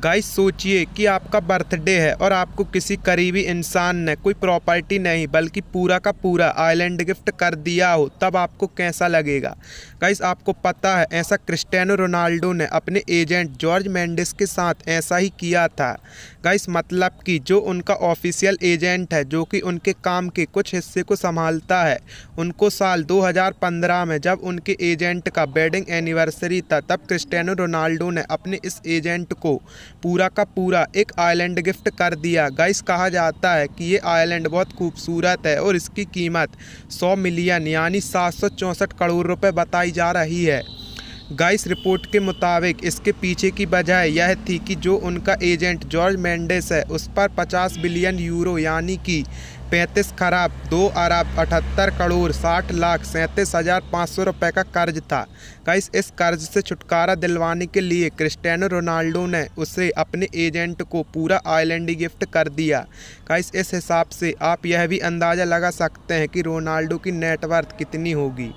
guys सोचिए कि आपका बर्थडे है और आपको किसी करीबी इंसान ने कोई प्रॉपर्टी नहीं बल्कि पूरा का पूरा आइलैंड गिफ्ट कर दिया हो तब आपको कैसा लगेगा गाइस आपको पता है ऐसा क्रिस्टियानो रोनाल्डो ने अपने एजेंट जॉर्ज मेंडिस के साथ ऐसा ही किया था गाइस मतलब कि जो उनका ऑफिशियल एजेंट है जो कि उनके काम के कुछ हिस्से को संभालता है उनको साल दो में जब उनके एजेंट का वेडिंग एनिवर्सरी था तब क्रिस्टैनो रोनाल्डो ने अपने इस एजेंट को पूरा का पूरा एक आइलैंड गिफ्ट कर दिया गाइस कहा जाता है कि ये आइलैंड बहुत खूबसूरत है और इसकी कीमत सौ मिलियन यानी सात करोड़ रुपए बताई जा रही है गाइस रिपोर्ट के मुताबिक इसके पीछे की वजह यह थी कि जो उनका एजेंट जॉर्ज मेंडेस है उस पर 50 बिलियन यूरो यानी कि पैंतीस खराब दो अरब अठहत्तर करोड़ साठ लाख सैंतीस हज़ार पाँच सौ रुपये का कर्ज था गाइस इस कर्ज से छुटकारा दिलवाने के लिए क्रिस्टियानो रोनाल्डो ने उसे अपने एजेंट को पूरा आइलैंड गिफ्ट कर दिया गाइस इस हिसाब से आप यह भी अंदाज़ा लगा सकते हैं कि रोनाल्डो की नेटवर्थ कितनी होगी